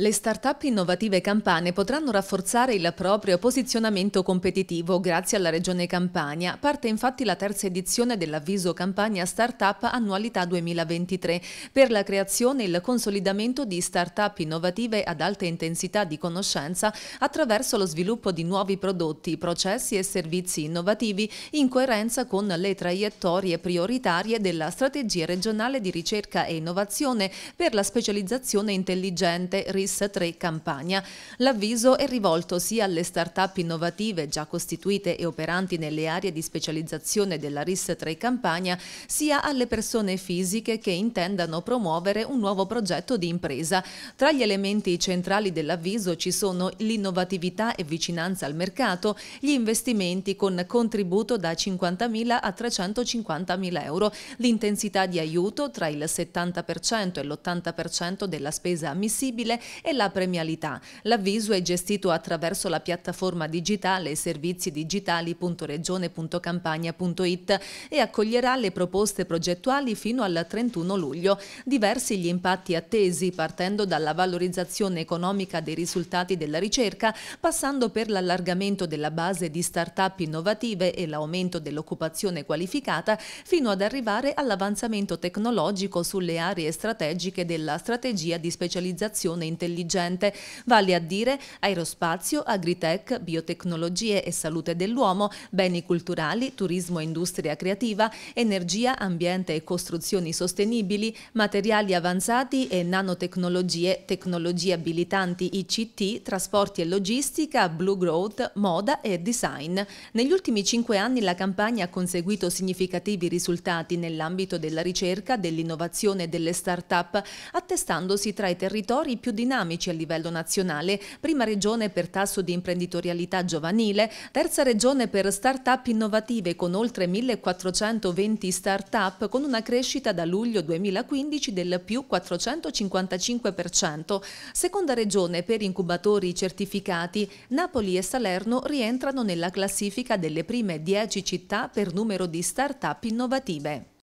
Le start-up innovative campane potranno rafforzare il proprio posizionamento competitivo grazie alla Regione Campania. Parte infatti la terza edizione dell'avviso Campania Startup Annualità 2023 per la creazione e il consolidamento di start-up innovative ad alta intensità di conoscenza attraverso lo sviluppo di nuovi prodotti, processi e servizi innovativi in coerenza con le traiettorie prioritarie della strategia regionale di ricerca e innovazione per la specializzazione intelligente, rischio Iris 3 Campania. L'avviso è rivolto sia alle start-up innovative già costituite e operanti nelle aree di specializzazione della RIS 3 Campania, sia alle persone fisiche che intendano promuovere un nuovo progetto di impresa. Tra gli elementi centrali dell'avviso ci sono l'innovatività e vicinanza al mercato, gli investimenti con contributo da 50.000 a 350.000 euro, l'intensità di aiuto tra il 70% e l'80% della spesa ammissibile e la premialità. L'avviso è gestito attraverso la piattaforma digitale servizidigitali.regione.campania.it e accoglierà le proposte progettuali fino al 31 luglio. Diversi gli impatti attesi, partendo dalla valorizzazione economica dei risultati della ricerca, passando per l'allargamento della base di start-up innovative e l'aumento dell'occupazione qualificata, fino ad arrivare all'avanzamento tecnologico sulle aree strategiche della strategia di specializzazione internazionale intelligente, vale a dire aerospazio, agritech, biotecnologie e salute dell'uomo, beni culturali, turismo e industria creativa, energia, ambiente e costruzioni sostenibili, materiali avanzati e nanotecnologie, tecnologie abilitanti ICT, trasporti e logistica, blue growth, moda e design. Negli ultimi cinque anni la campagna ha conseguito significativi risultati nell'ambito della ricerca, dell'innovazione e delle start-up, attestandosi tra i territori più dinamici dinamici a livello nazionale, prima regione per tasso di imprenditorialità giovanile, terza regione per start-up innovative con oltre 1420 start-up con una crescita da luglio 2015 del più 455%, seconda regione per incubatori certificati, Napoli e Salerno rientrano nella classifica delle prime 10 città per numero di start-up innovative.